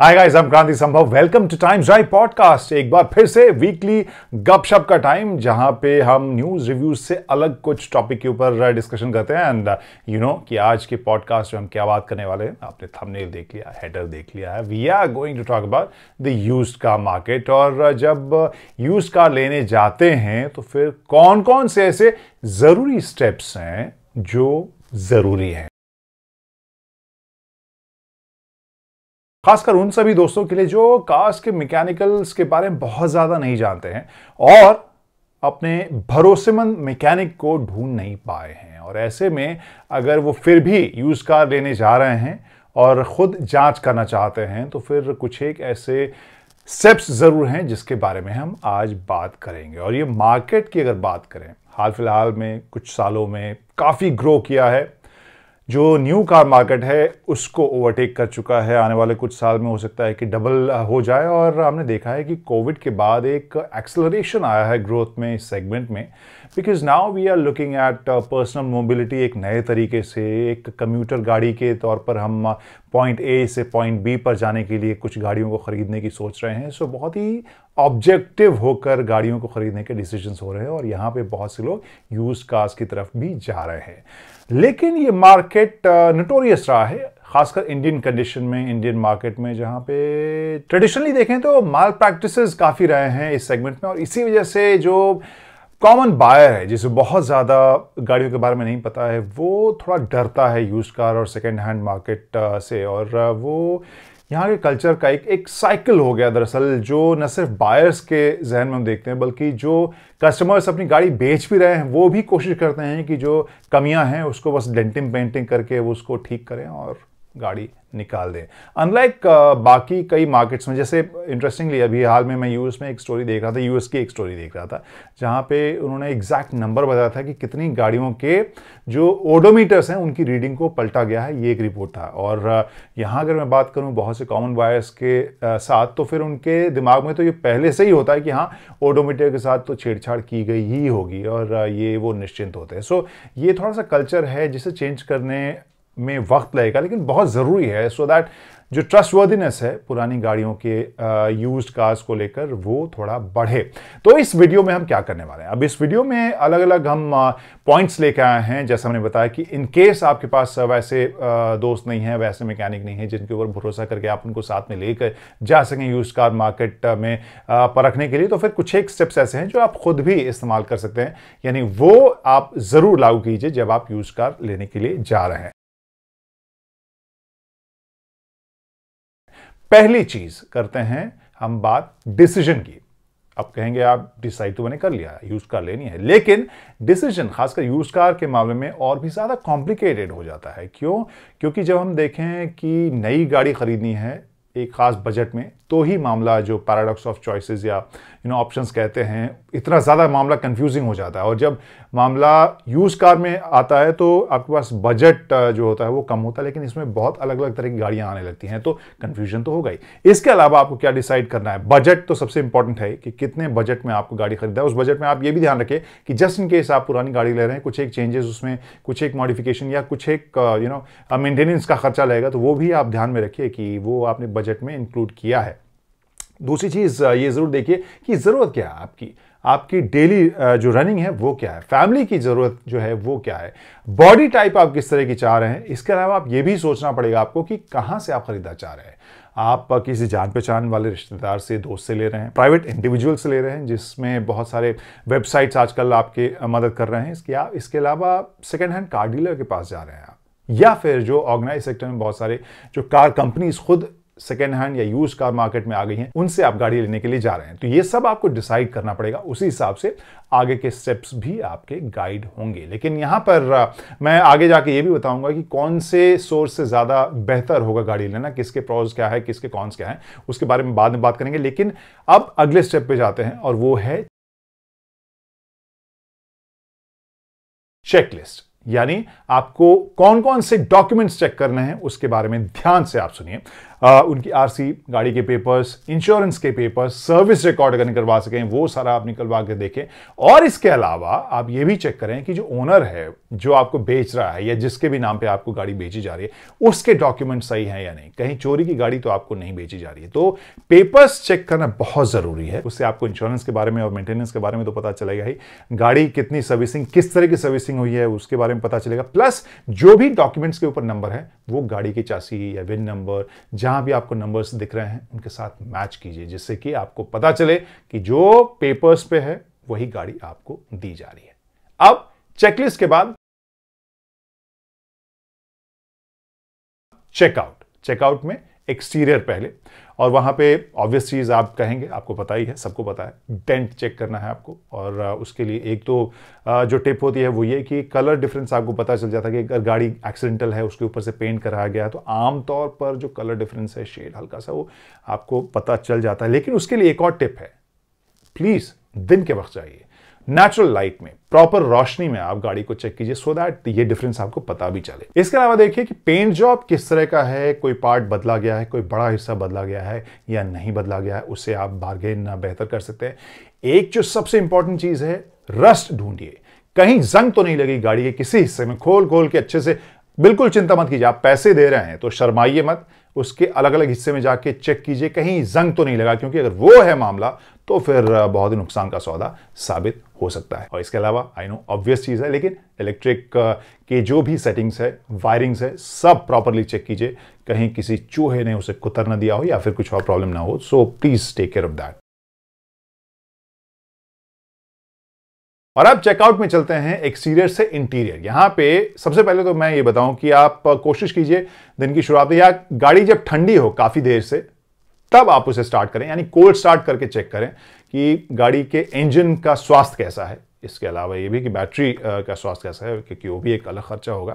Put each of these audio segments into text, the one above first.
hi guys I am Kranti Sambhav welcome to Times Drive podcast एक बार फिर से वीकली गपशप का टाइम जहां पे हम न्यूज़ रिव्यूज से अलग कुछ टॉपिक के ऊपर डिस्कशन uh, करते हैं एंड यू नो कि आज के पॉडकास्ट में हम क्या बात करने वाले हैं आपने थंबनेल देख लिया हेडर देख लिया है we are going to talk about the use car market और uh, जब यूज uh, कार लेने जाते हैं तो फिर कौन कौन से ऐसे ज़रूरी स्टेप्स हैं जो ज़रूरी है खासकर उन सभी दोस्तों के लिए जो कार्स के मैकेनिकल्स के बारे में बहुत ज़्यादा नहीं जानते हैं और अपने भरोसेमंद मैकेनिक को ढूंढ नहीं पाए हैं और ऐसे में अगर वो फिर भी यूज़ कार लेने जा रहे हैं और ख़ुद जांच करना चाहते हैं तो फिर कुछ एक ऐसे स्टेप्स ज़रूर हैं जिसके बारे में हम आज बात करेंगे और ये मार्केट की अगर बात करें हाल फिलहाल में कुछ सालों में काफ़ी ग्रो किया है जो न्यू कार मार्केट है उसको ओवरटेक कर चुका है आने वाले कुछ साल में हो सकता है कि डबल हो जाए और हमने देखा है कि कोविड के बाद एक एक्सलरेशन आया है ग्रोथ में इस सेगमेंट में because now we are looking at personal mobility एक नए तरीके से एक कम्यूटर गाड़ी के तौर पर हम पॉइंट ए से पॉइंट बी पर जाने के लिए कुछ गाड़ियों को ख़रीदने की सोच रहे हैं सो so, बहुत ही ऑब्जेक्टिव होकर गाड़ियों को खरीदने के डिसीजंस हो रहे हैं और यहाँ पे बहुत से लोग यूज कार्स की तरफ भी जा रहे हैं लेकिन ये मार्केट नटोरियस रहा है खासकर इंडियन कंडीशन में इंडियन मार्केट में जहाँ पे ट्रेडिशनली देखें तो माल प्रैक्टिस काफ़ी रहे हैं इस सेगमेंट में और इसी वजह से जो कॉमन बायर है जिसे बहुत ज़्यादा गाड़ियों के बारे में नहीं पता है वो थोड़ा डरता है यूज कार और सेकेंड हैंड मार्केट से और वो यहाँ के कल्चर का एक एक साइकिल हो गया दरअसल जो न सिर्फ बायर्स के जहन में हम देखते हैं बल्कि जो कस्टमर्स अपनी गाड़ी बेच भी रहे हैं वो भी कोशिश करते हैं कि जो कमियां हैं उसको बस डेंटिंग पेंटिंग करके वो उसको ठीक करें और गाड़ी निकाल दें अनलाइक uh, बाकी कई मार्केट्स में जैसे इंटरेस्टिंगली अभी हाल में मैं यूएस में एक स्टोरी देख रहा था यूएस की एक स्टोरी देख रहा था जहाँ पे उन्होंने एग्जैक्ट नंबर बताया था कि कितनी गाड़ियों के जो ओडोमीटर्स हैं उनकी रीडिंग को पलटा गया है ये एक रिपोर्ट था और uh, यहाँ अगर मैं बात करूँ बहुत से कॉमन बायर्स के uh, साथ तो फिर उनके दिमाग में तो ये पहले से ही होता है कि हाँ ओडोमीटर के साथ तो छेड़छाड़ की गई ही होगी और ये वो निश्चिंत होते हैं सो ये थोड़ा सा कल्चर है जिसे चेंज करने में वक्त लगेगा लेकिन बहुत ज़रूरी है सो so दैट जो ट्रस्टवर्दीनेस है पुरानी गाड़ियों के यूज uh, कार्स को लेकर वो थोड़ा बढ़े तो इस वीडियो में हम क्या करने वाले हैं अब इस वीडियो में अलग अलग हम पॉइंट्स uh, लेके आए हैं जैसे हमने बताया कि इन केस आपके पास वैसे uh, दोस्त नहीं है वैसे मैकेनिक नहीं है जिनके ऊपर भरोसा करके आप उनको साथ में लेकर जा सकें यूज कार मार्केट में परखने के लिए तो फिर कुछ एक स्टेप्स ऐसे हैं जो आप खुद भी इस्तेमाल कर सकते हैं यानी वो आप ज़रूर लागू कीजिए जब आप यूज कार लेने के लिए जा रहे हैं पहली चीज करते हैं हम बात डिसीजन की अब कहेंगे आप डिसाइड तो मैंने कर लिया यूज कार लेनी है लेकिन डिसीजन खासकर यूज कार के मामले में और भी ज़्यादा कॉम्प्लिकेटेड हो जाता है क्यों क्योंकि जब हम देखें कि नई गाड़ी खरीदनी है एक ख़ास बजट में तो ही मामला जो पैराडॉक्स ऑफ चॉइसेस या यू नो ऑप्शंस कहते हैं इतना ज़्यादा मामला कंफ्यूजिंग हो जाता है और जब मामला यूज़ कार में आता है तो आपके पास बजट जो होता है वो कम होता है लेकिन इसमें बहुत अलग अलग तरह की गाड़ियाँ आने लगती हैं तो कन्फ्यूजन तो होगा ही इसके अलावा आपको क्या डिसाइड करना है बजट तो सबसे इंपॉर्टेंट है कि कितने बजट में आपको गाड़ी खरीदा है उस बजट में आप ये भी ध्यान रखें कि जस्ट इन केस आप पुरानी गाड़ी ले रहे हैं कुछ एक चेंजेस उसमें कुछ एक मॉडिफिकेशन या कुछ एक यू नो मेंटेनेंस का खर्चा लगेगा तो वो भी आप ध्यान में रखिए कि वो आपने बजट बजट में इंक्लूड किया है दूसरी चीज़ ये ज़रूर देखिए कि ज़रूरत क्या है आपकी आपकी डेली जो रनिंग है वो क्या है फैमिली की ज़रूरत जो है वो क्या है बॉडी टाइप आप किस तरह की चाह रहे हैं इसके अलावा आप ये भी सोचना पड़ेगा आपको कि कहाँ से आप ख़रीदना चाह रहे हैं आप किसी जान पहचान वाले रिश्तेदार से दोस्त से ले रहे हैं प्राइवेट इंडिविजुअल से ले रहे हैं जिसमें बहुत सारे वेबसाइट्स आजकल आपके मदद कर रहे हैं इसके आप इसके अलावा सेकेंड हैंड कार डीलर के पास जा रहे हैं आप या फिर जो ऑर्गेनाइज सेक्टर में बहुत सारे जो कार कंपनीज खुद सेकेंड हैंड या यूज कार मार्केट में आ गई हैं उनसे आप गाड़ी लेने के लिए जा रहे हैं तो ये सब आपको डिसाइड करना पड़ेगा उसी हिसाब से आगे के स्टेप्स भी आपके गाइड होंगे लेकिन यहाँ पर मैं आगे जाके ये भी बताऊंगा कि कौन से सोर्स से ज़्यादा बेहतर होगा गाड़ी लेना किसके प्रॉज क्या है किसके कॉन्स क्या है उसके बारे में बाद में बात करेंगे लेकिन अब अगले स्टेप पर जाते हैं और वो है चेकलिस्ट यानी आपको कौन कौन से डॉक्यूमेंट्स चेक करने हैं उसके बारे में ध्यान से आप सुनिए उनकी आरसी गाड़ी के पेपर्स इंश्योरेंस के पेपर्स सर्विस रिकॉर्ड अगर निकलवा सकें वो सारा आप निकलवा के देखें और इसके अलावा आप ये भी चेक करें कि जो ओनर है जो आपको बेच रहा है या जिसके भी नाम पे आपको गाड़ी बेची जा रही है उसके डॉक्यूमेंट सही हैं या नहीं कहीं चोरी की गाड़ी तो आपको नहीं बेची जा रही है तो पेपर्स चेक करना बहुत ज़रूरी है उससे आपको इंश्योरेंस के बारे में और मेंटेनेंस के बारे में तो पता चलेगा ही गाड़ी कितनी सर्विसिंग किस तरह की सर्विसिंग हुई है उसके बारे में में पता चलेगा प्लस जो भी डॉक्यूमेंट्स के ऊपर नंबर है वो गाड़ी की चासी या विन नंबर जहां भी आपको नंबर्स दिख रहे हैं उनके साथ मैच कीजिए जिससे कि आपको पता चले कि जो पेपर्स पे है वही गाड़ी आपको दी जा रही है अब चेकलिस्ट के बाद चेकआउट चेकआउट में एक्सटीरियर पहले और वहाँ पे ऑब्वियस चीज़ आप कहेंगे आपको पता ही है सबको पता है डेंट चेक करना है आपको और उसके लिए एक तो जो टिप होती है वो ये कि कलर डिफरेंस आपको पता चल जाता है कि अगर गाड़ी एक्सीडेंटल है उसके ऊपर से पेंट कराया गया है तो आमतौर पर जो कलर डिफरेंस है शेड हल्का सा वो आपको पता चल जाता है लेकिन उसके लिए एक और टिप है प्लीज़ दिन के वक्त जाइए नेचुरल लाइट में प्रॉपर रोशनी में आप गाड़ी को चेक कीजिए सो दैट ये डिफरेंस आपको पता भी चले इसके अलावा देखिए कि पेंट जॉब किस तरह का है कोई पार्ट बदला गया है कोई बड़ा हिस्सा बदला गया है या नहीं बदला गया है उससे आप बार्गेन बेहतर कर सकते हैं एक जो सबसे इंपॉर्टेंट चीज़ है रस्ट ढूंढिए कहीं जंग तो नहीं लगी गाड़ी के किसी हिस्से में खोल खोल के अच्छे से बिल्कुल चिंता मत कीजिए आप पैसे दे रहे हैं तो शर्माइए मत उसके अलग अलग हिस्से में जाके चेक कीजिए कहीं जंग तो नहीं लगा क्योंकि अगर वो है मामला तो फिर बहुत ही नुकसान का सौदा साबित हो सकता है और इसके अलावा आई नो ऑब्वियस चीज़ है लेकिन इलेक्ट्रिक के जो भी सेटिंग्स है वायरिंग्स है सब प्रॉपरली चेक कीजिए कहीं किसी चूहे ने उसे कुतर ना दिया हो या फिर कुछ और प्रॉब्लम ना हो so please take care of that और अब चेकआउट में चलते हैं एक्सटीरियर से इंटीरियर यहां पे सबसे पहले तो मैं ये बताऊं कि आप कोशिश कीजिए दिन की शुरुआत या गाड़ी जब ठंडी हो काफ़ी देर से तब आप उसे स्टार्ट करें यानी कोल्ड स्टार्ट करके चेक करें कि गाड़ी के इंजन का स्वास्थ्य कैसा है इसके अलावा ये भी कि बैटरी का स्वास्थ्य कैसा है क्योंकि वो भी एक अलग खर्चा होगा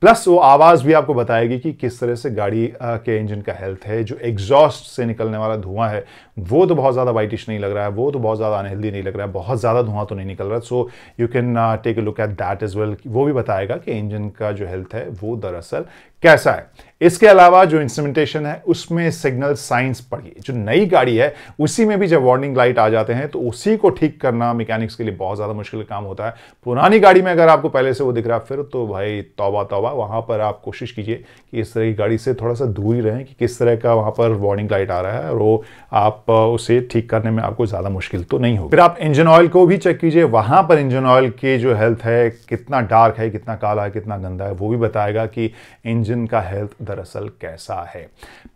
प्लस वो आवाज़ भी आपको बताएगी कि किस तरह से गाड़ी के इंजन का हेल्थ है जो एग्जॉस्ट से निकलने वाला धुआं है वो तो बहुत ज़्यादा वाइटिश नहीं लग रहा है वो तो बहुत ज़्यादा अनहेल्दी नहीं लग रहा है बहुत ज़्यादा धुआं तो नहीं निकल रहा है so you can take a look at that as well वो भी बताएगा कि इंजन का जो हेल्थ है वो दरअसल कैसा है इसके अलावा जो इंस्ट्रूमेंटेशन है उसमें सिग्नल साइंस पढ़िए जो नई गाड़ी है उसी में भी जब वार्निंग लाइट आ जाते हैं तो उसी को ठीक करना मैकेनिक्स के लिए बहुत ज़्यादा मुश्किल काम होता है पुरानी गाड़ी में अगर आपको पहले से वो दिख रहा है फिर तो भाई तोबा तोबा वहाँ पर आप कोशिश कीजिए कि इस तरह की गाड़ी से थोड़ा सा दूर ही रहें कि किस तरह का वहाँ पर वार्निंग लाइट आ रहा है और वो आप उसे ठीक करने में आपको ज़्यादा मुश्किल तो नहीं हो फिर आप इंजन ऑयल को भी चेक कीजिए वहाँ पर इंजन ऑयल की जो हेल्थ है कितना डार्क है कितना काला है कितना गंदा है वो भी बताएगा कि इंजन का हेल्थ दरअसल कैसा है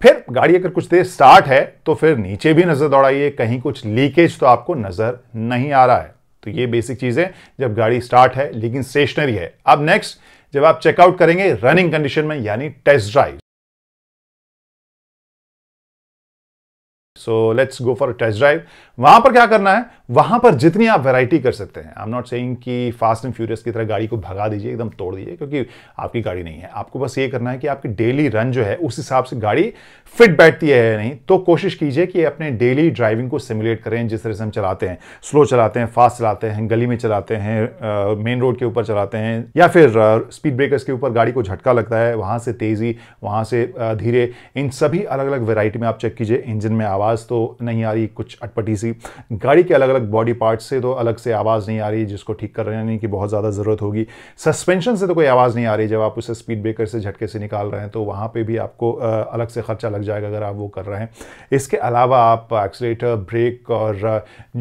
फिर गाड़ी अगर कुछ देर स्टार्ट है तो फिर नीचे भी नज़र दौड़ाइए कहीं कुछ लीकेज तो आपको नज़र नहीं आ रहा है तो ये बेसिक चीज़ें जब गाड़ी स्टार्ट है लेकिन स्टेशनरी है अब नेक्स्ट जब आप चेकआउट करेंगे रनिंग कंडीशन में यानी test drive so let's go for test drive वहां पर क्या करना है वहां पर जितनी आप वैरायटी कर सकते हैं आई एम नॉट सेइंग कि फास्ट एंड फ्यूरियस की तरह गाड़ी को भगा दीजिए एकदम तोड़ दीजिए क्योंकि आपकी गाड़ी नहीं है आपको बस ये करना है कि आपकी डेली रन जो है उस हिसाब से गाड़ी फिट बैठती है या नहीं तो कोशिश कीजिए कि अपने डेली ड्राइविंग को सिमुलेट करें जिस तरह से हम चलाते हैं स्लो चलाते हैं फास्ट चलाते हैं गली में चलाते हैं मेन रोड के ऊपर चलाते हैं या फिर स्पीड ब्रेकर्स के ऊपर गाड़ी को झटका लगता है वहां से तेजी वहां से धीरे इन सभी अलग अलग वेराइटी में आप चेक कीजिए इंजन में आवाज आवाज़ तो नहीं आ रही कुछ अटपटी सी गाड़ी के अलग अलग बॉडी पार्ट से तो अलग से आवाज़ नहीं आ रही जिसको ठीक करने की बहुत ज़्यादा ज़रूरत होगी सस्पेंशन से तो कोई आवाज़ नहीं आ रही जब आप उसे स्पीड ब्रेकर से झटके से निकाल रहे हैं तो वहाँ पर भी आपको अलग से ख़र्चा लग जाएगा अगर आप वो कर रहे हैं इसके अलावा आप एक्सलेटर ब्रेक और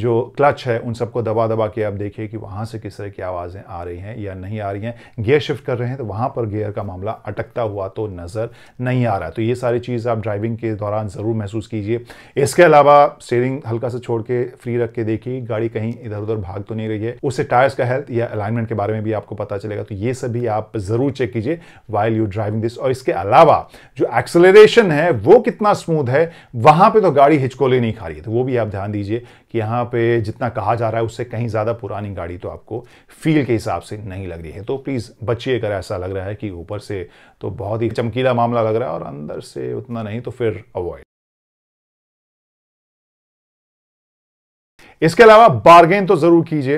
जो क्लच है उन सबको दबा दबा के आप देखिए कि वहाँ से किस तरह की आवाज़ें आ रही हैं या नहीं आ रही हैं गियर शिफ्ट कर रहे हैं तो वहाँ पर गियर का मामला अटकता हुआ तो नज़र नहीं आ रहा तो ये सारी चीज़ आप ड्राइविंग के दौरान ज़रूर महसूस कीजिए इसके अलावा स्टेयरिंग हल्का सा छोड़ के फ्री रख के देखिए गाड़ी कहीं इधर उधर भाग तो नहीं रही है उससे टायर्स का हेल्थ या अलाइनमेंट के बारे में भी आपको पता चलेगा तो ये सभी आप जरूर चेक कीजिए वाइल यू ड्राइविंग दिस और इसके अलावा जो एक्सेलरेशन है वो कितना स्मूथ है वहां पर तो गाड़ी हिचकोले नहीं खा रही है तो वो भी आप ध्यान दीजिए कि यहाँ पे जितना कहा जा रहा है उससे कहीं ज़्यादा पुरानी गाड़ी तो आपको फील के हिसाब से नहीं लग रही है तो प्लीज़ बचिए अगर ऐसा लग रहा है कि ऊपर से तो बहुत ही चमकीला मामला लग रहा है और अंदर से उतना नहीं तो फिर अवॉइड इसके अलावा बार्गेन तो जरूर कीजिए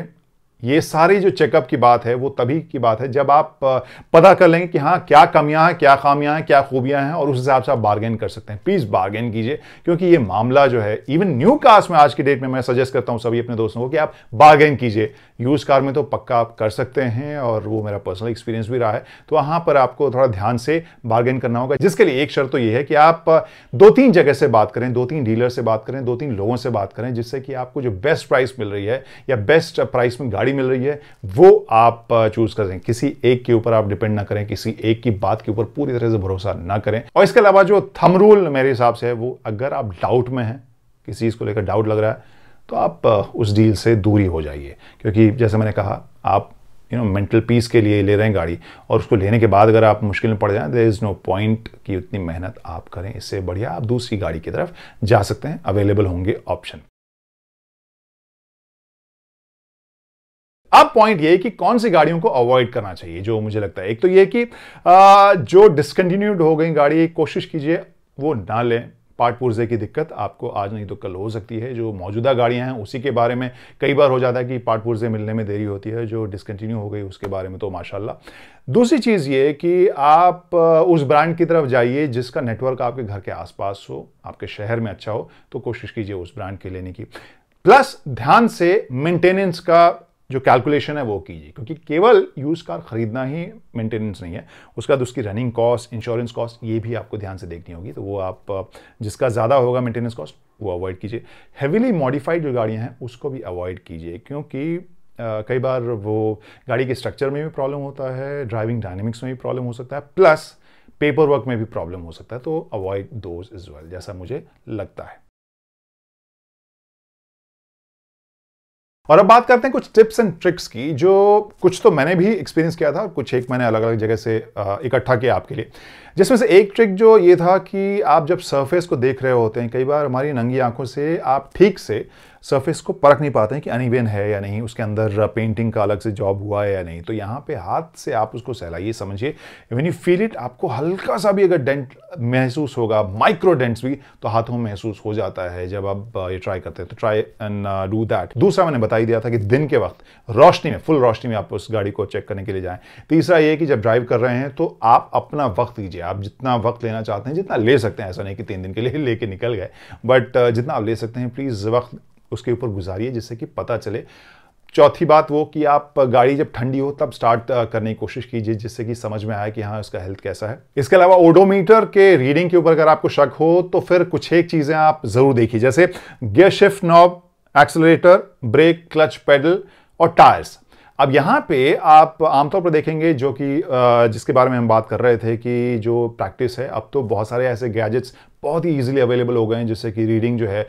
ये सारी जो चेकअप की बात है वो तभी की बात है जब आप पता कर लेंगे कि हाँ क्या कमियां हैं क्या खामियां हैं क्या खूबियां हैं और उस हिसाब से आप बार्गेन कर सकते हैं प्लीज़ बार्गेन कीजिए क्योंकि ये मामला जो है इवन न्यू कार्स में आज की डेट में मैं सजेस्ट करता हूं सभी अपने दोस्तों को कि आप बार्गेन कीजिए यूज़ कार में तो पक्का आप कर सकते हैं और वो मेरा पर्सनल एक्सपीरियंस भी रहा है तो वहां पर आपको थोड़ा ध्यान से बार्गेन करना होगा जिसके लिए एक शर्त तो ये है कि आप दो तीन जगह से बात करें दो तीन डीलर से बात करें दो तीन लोगों से बात करें जिससे कि आपको जो बेस्ट प्राइस मिल रही है या बेस्ट प्राइस में गाड़ी गाड़ी मिल रही है वो आप चूज कर किसी एक के ऊपर आप डिपेंड ना करें किसी एक की बात के ऊपर पूरी तरह से भरोसा ना करें और इसके अलावा जो थम रूल मेरे हिसाब से है वो अगर आप डाउट में हैं किसी चीज़ को लेकर डाउट लग रहा है तो आप उस डील से दूरी हो जाइए क्योंकि जैसे मैंने कहा आप यू नो मेंटल पीस के लिए ले रहे हैं गाड़ी और उसको लेने के बाद अगर आप मुश्किल में पड़ जाएं देर इज़ नो पॉइंट कि उतनी मेहनत आप करें इससे बढ़िया आप दूसरी गाड़ी की तरफ जा सकते हैं अवेलेबल होंगे ऑप्शन अब पॉइंट ये कि कौन सी गाड़ियों को अवॉइड करना चाहिए जो मुझे लगता है एक तो ये कि आ, जो डिसकंटिन्यूड हो गई गाड़ी कोशिश कीजिए वो ना लें पार्ट पुर्जे की दिक्कत आपको आज नहीं तो कल हो सकती है जो मौजूदा गाड़ियां हैं उसी के बारे में कई बार हो जाता है कि पार्ट पुर्जे मिलने में देरी होती है जो डिसकंटिन्यू हो गई उसके बारे में तो माशाल्लाह दूसरी चीज़ ये कि आप उस ब्रांड की तरफ जाइए जिसका नेटवर्क आपके घर के आसपास हो आपके शहर में अच्छा हो तो कोशिश कीजिए उस ब्रांड के लेने की प्लस ध्यान से मेंटेनेंस का जो कैलकुलेशन है वो कीजिए क्योंकि केवल यूज़ कार खरीदना ही मेंटेनेंस नहीं है उसके बाद उसकी रनिंग कॉस्ट इंश्योरेंस कॉस्ट ये भी आपको ध्यान से देखनी होगी तो वो आप जिसका ज़्यादा होगा मेंटेनेंस कॉस्ट वो अवॉइड कीजिए हैविली मॉडिफाइड जो गाड़ियाँ हैं उसको भी अवॉइड कीजिए क्योंकि कई बार वो गाड़ी के स्ट्रक्चर में भी प्रॉब्लम होता है ड्राइविंग डायनेमिक्स में भी प्रॉब्लम हो सकता है प्लस पेपर वर्क में भी प्रॉब्लम हो सकता है तो अवॉइड दोज इज वेल जैसा मुझे लगता है और अब बात करते हैं कुछ टिप्स एंड ट्रिक्स की जो कुछ तो मैंने भी एक्सपीरियंस किया था और कुछ एक मैंने अलग अलग जगह से इकट्ठा किया आपके लिए जिसमें से एक ट्रिक जो ये था कि आप जब सरफेस को देख रहे होते हैं कई बार हमारी नंगी आंखों से आप ठीक से सरफेस को परख नहीं पाते हैं कि अनिवेन है या नहीं उसके अंदर पेंटिंग का अलग से जॉब हुआ है या नहीं तो यहाँ पे हाथ से आप उसको सहलाइए समझिए इवन यू फील इट आपको हल्का सा भी अगर डेंट महसूस होगा माइक्रो डेंट्स भी तो हाथों में महसूस हो जाता है जब आप ये ट्राई करते हैं तो ट्राई एंड डू दैट दूसरा मैंने बता ही दिया था कि दिन के वक्त रोशनी में फुल रोशनी में आप उस गाड़ी को चेक करने के लिए जाएँ तीसरा ये कि जब ड्राइव कर रहे हैं तो आप अपना वक्त दीजिए आप जितना वक्त लेना चाहते हैं जितना ले सकते हैं ऐसा नहीं कि तीन दिन के लिए लेके निकल गए बट uh, जितना आप ले सकते हैं प्लीज़ वक्त उसके ऊपर गुजारिए जिससे कि पता चले चौथी बात वो कि आप गाड़ी जब ठंडी हो तब स्टार्ट uh, करने की कोशिश कीजिए जिससे कि समझ में आए कि हाँ उसका हेल्थ कैसा है इसके अलावा ओडोमीटर के रीडिंग के ऊपर अगर आपको शक हो तो फिर कुछ एक चीज़ें आप ज़रूर देखिए जैसे gear shift knob accelerator brake clutch pedal और टायर्स अब यहाँ पे आप आमतौर पर देखेंगे जो कि जिसके बारे में हम बात कर रहे थे कि जो प्रैक्टिस है अब तो बहुत सारे ऐसे गैजेट्स बहुत ही ईजिली अवेलेबल हो गए हैं जिससे कि रीडिंग जो है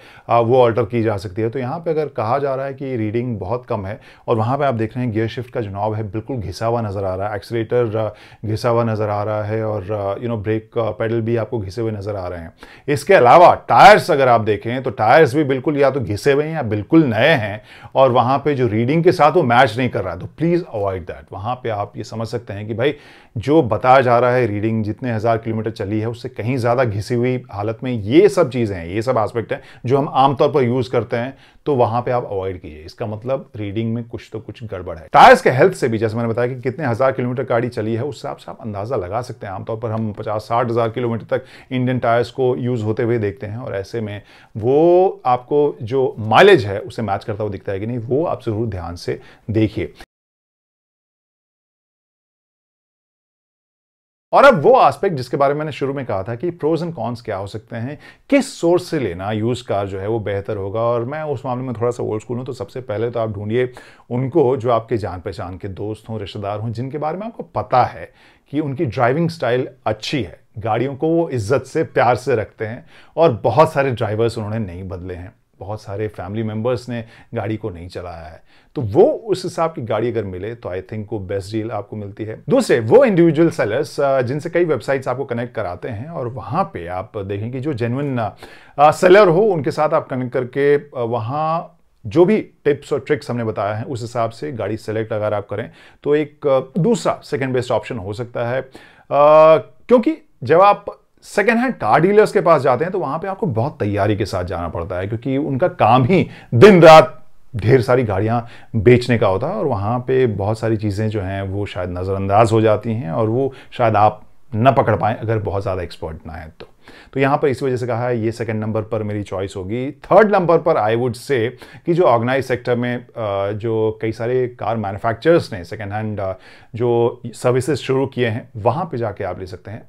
वो अल्टर की जा सकती है तो यहाँ पे अगर कहा जा रहा है कि रीडिंग बहुत कम है और वहाँ पे आप देख रहे हैं गियर शिफ्ट का जो नॉब है बिल्कुल घिसा हुआ नज़र आ रहा है एक्सलेटर घिसा हुआ नज़र आ रहा है और यू नो ब्रेक पेडल भी आपको घिसे हुए नज़र आ रहे हैं इसके अलावा टायर्स अगर आप देखें तो टायर्स भी बिल्कुल या तो घिसे हुए हैं या बिल्कुल नए हैं और वहाँ पर जो रीडिंग के साथ वो मैच नहीं कर रहा है तो प्लीज़ अवॉइड दैट वहाँ पर आप ये समझ सकते हैं कि भाई जो बताया जा रहा है रीडिंग जितने हज़ार किलोमीटर चली है उससे कहीं ज़्यादा घिसी हुई हालत में ये सब चीज़ें हैं ये सब आस्पेक्ट हैं जो हम आमतौर पर यूज़ करते हैं तो वहाँ पे आप अवॉइड कीजिए इसका मतलब रीडिंग में कुछ तो कुछ गड़बड़ है टायर्स के हेल्थ से भी जैसे मैंने बताया कि कितने हज़ार किलोमीटर गाड़ी चली है उस हिसाब से आप अंदाज़ा लगा सकते हैं आमतौर पर हम पचास साठ हज़ार किलोमीटर तक इंडियन टायर्स को यूज़ होते हुए देखते हैं और ऐसे में वो आपको जो माइलेज है उसे मैच करता हुआ दिखता है कि नहीं वो आप ज़रूर ध्यान से देखिए और अब वो एस्पेक्ट जिसके बारे में मैंने शुरू में कहा था कि प्रोज एंड कॉन्स क्या हो सकते हैं किस सोर्स से लेना यूज कार जो है वो बेहतर होगा और मैं उस मामले में थोड़ा सा ओल्ड स्कूल हूँ तो सबसे पहले तो आप ढूंढिए उनको जो आपके जान पहचान के दोस्त हों रिश्तेदार हों जिनके बारे में आपको पता है कि उनकी ड्राइविंग स्टाइल अच्छी है गाड़ियों को वो इज्जत से प्यार से रखते हैं और बहुत सारे ड्राइवर्स उन्होंने नहीं बदले हैं बहुत सारे फैमिली मेम्बर्स ने गाड़ी को नहीं चलाया है तो वो उस हिसाब की गाड़ी अगर मिले तो आई थिंक वो बेस्ट डील आपको मिलती है दूसरे वो इंडिविजुअल सेलर्स जिनसे कई वेबसाइट्स आपको कनेक्ट कराते हैं और वहां पे आप देखें कि जो जेनुअन सेलर हो उनके साथ आप कनेक्ट करके वहाँ जो भी टिप्स और ट्रिक्स हमने बताया है उस हिसाब से गाड़ी सेलेक्ट अगर आप करें तो एक दूसरा सेकेंड बेस्ट ऑप्शन हो सकता है आ, क्योंकि जब आप सेकेंड हैंड कार डीलर्स के पास जाते हैं तो वहां पे आपको बहुत तैयारी के साथ जाना पड़ता है क्योंकि उनका काम ही दिन रात ढेर सारी गाड़ियाँ बेचने का होता है और वहाँ पे बहुत सारी चीज़ें जो हैं वो शायद नज़रअंदाज हो जाती हैं और वो शायद आप न पकड़ पाएँ अगर बहुत ज़्यादा एक्सपर्ट ना है तो तो यहाँ पर इस वजह से कहा है ये सेकंड नंबर पर मेरी चॉइस होगी थर्ड नंबर पर आई वुड से कि जो ऑर्गेनाइज सेक्टर में जो कई सारे कार मैन्युफैक्चरर्स ने सेकंड हैंड जो सर्विसेज शुरू किए हैं वहाँ पे जाके आप ले सकते हैं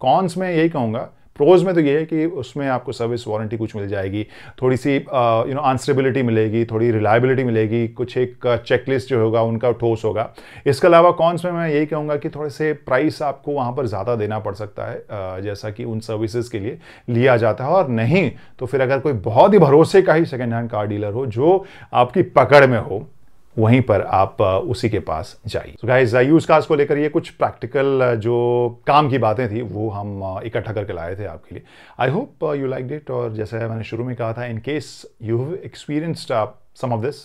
कॉन्स में यही कहूँगा प्रोज में तो ये है कि उसमें आपको सर्विस वारंटी कुछ मिल जाएगी थोड़ी सी यू नो आंसरेबिलिटी मिलेगी थोड़ी रिलायबिलिटी मिलेगी कुछ एक चेकलिस्ट uh, जो होगा उनका ठोस होगा इसके अलावा कॉन्स में मैं यही कहूँगा कि थोड़े से प्राइस आपको वहाँ पर ज़्यादा देना पड़ सकता है uh, जैसा कि उन सर्विसेज के लिए लिया जाता है और नहीं तो फिर अगर कोई बहुत ही भरोसे का ही सेकेंड हैंड कार डीलर हो जो आपकी पकड़ में हो वहीं पर आप उसी के पास जाइए तो गाइज यूज कास को लेकर ये कुछ प्रैक्टिकल जो काम की बातें थी वो हम इकट्ठा करके लाए थे आपके लिए I hope you like it और जैसे मैंने शुरू में कहा था in case you have experienced some of this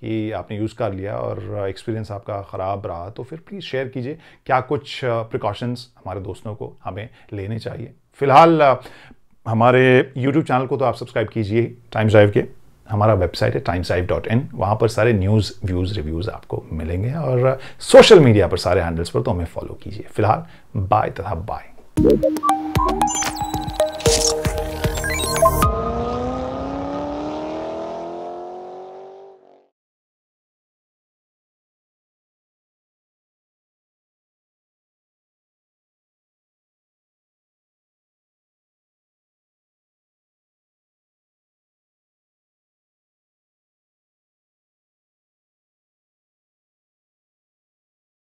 कि आपने यूज़ कर लिया और एक्सपीरियंस आपका ख़राब रहा तो फिर प्लीज़ शेयर कीजिए क्या कुछ प्रिकॉशंस हमारे दोस्तों को हमें लेने चाहिए फ़िलहाल हमारे यूट्यूब चैनल को तो आप सब्सक्राइब कीजिए टाइम्स ड्राइव के हमारा वेबसाइट है टाइम्स लाइव डॉट इन वहाँ पर सारे न्यूज़ व्यूज़ रिव्यूज़ आपको मिलेंगे और सोशल uh, मीडिया पर सारे हैंडल्स पर तो हमें फॉलो कीजिए फिलहाल बाय तथा बाय